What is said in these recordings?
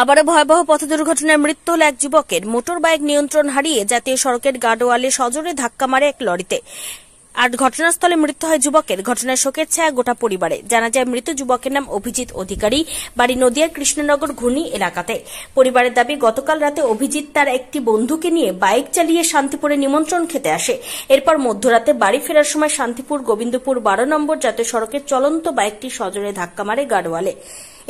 আবারও ভয়াবহ পথ দুর্ঘটনায় মৃত্যু হল এক যুবকের মোটর বাইক নিয়ন্ত্রণ হারিয়ে জাতীয় সড়কের গাডোয়ালে সজোরে ধাক্কা মারে এক লরিতে আর ঘটনাস্থলে মৃত্যু হয় যুবকের ঘটনায় শোকের ছায়া গোটা পরিবারে জানা যায় মৃত যুবকের নাম অভিজিৎ অধিকারী বাড়ি নদিয়ার কৃষ্ণনগর ঘূর্ণি এলাকাতে পরিবারের দাবি গতকাল রাতে অভিজিৎ তার একটি বন্ধুকে নিয়ে বাইক চালিয়ে শান্তিপুরে নিমন্ত্রণ খেতে আসে এরপর মধ্যরাতে বাড়ি ফেরার সময় শান্তিপুর গোবিন্দপুর বারো নম্বর জাতীয় সড়কের চলন্ত বাইকটি সজোরে ধাক্কা মারে গাড়োয়ালে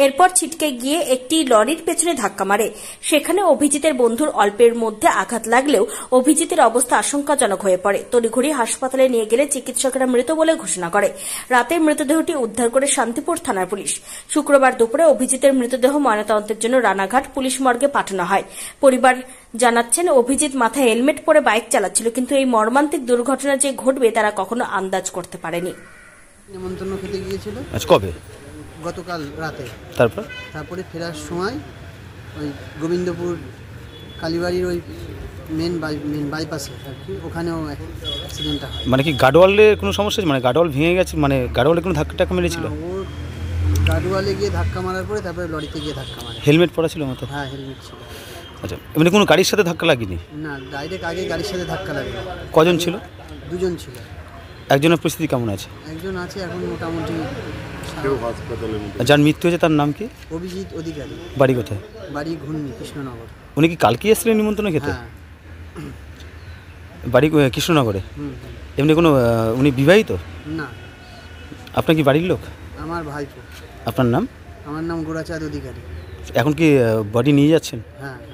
এরপর ছিটকে গিয়ে একটি লরির পেছনে ধাক্কা মারে সেখানে অভিজিতের বন্ধুর অল্পের মধ্যে আঘাত লাগলেও অভিজিতের অবস্থা আশঙ্কাজনক হয়ে পড়ে তড়িঘড়ি হাসপাতালে নিয়ে গেলে চিকিৎসকরা মৃত বলে ঘোষণা করে রাতে মৃতদেহটি উদ্ধার করে শান্তিপুর থানার পুলিশ শুক্রবার দুপুরে অভিজিতের মৃতদেহ ময়নাতদন্তের জন্য রানাঘাট পুলিশ মর্গে পাঠানো হয় পরিবার জানাচ্ছেন অভিজিৎ মাথায় হেলমেট পরে বাইক চালাচ্ছিল কিন্তু এই মর্মান্তিক দুর্ঘটনা যে ঘটবে তারা কখনো আন্দাজ করতে পারেনি নিমন্ত্রণ খেতে গিয়েছিল আজ কবে গতকাল রাতে তারপর তারপরে ফেরার সময় ওই গোবিন্দপুর কালীবাড়ির ওই মেন বাই মেন বাইপাসে আর কি ওখানেও অ্যাক্সিডেন্টটা হয় মানে কি গাডওয়ালে কোনো সমস্যা মানে গাডওয়াল ভেঙে গেছে মানে গাডওয়ালে কোনো ধাক্কা টাক্কা মেরেছিল ওর গিয়ে ধাক্কা মারার পরে তারপরে লরিতে গিয়ে ধাক্কা মারে হেলমেট পরা ছিল মতো হ্যাঁ হেলমেট ছিল আচ্ছা এমনি কোনো গাড়ির সাথে ধাক্কা লাগেনি না ডাইরেক্ট আগে গাড়ির সাথে ধাক্কা লাগে কজন ছিল দুজন ছিল একজনের পরিস্থিতি কেমন আছে একজন আছে এখন মোটামুটি যার মৃত্যু হয়েছে তার নাম কি অভিজিৎ অধিকারী বাড়ি কোথায় বাড়ি ঘূর্ণি কৃষ্ণনগর উনি কি কালকে এসেছিলেন নিমন্ত্রণ খেতে হ্যাঁ। বাড়ি কৃষ্ণনগরে এমনি কোনো উনি বিবাহিত না আপনার কি বাড়ির লোক আমার ভাইপো আপনার নাম আমার নাম গোড়াচাঁদ অধিকারী এখন কি বডি নিয়ে যাচ্ছেন হ্যাঁ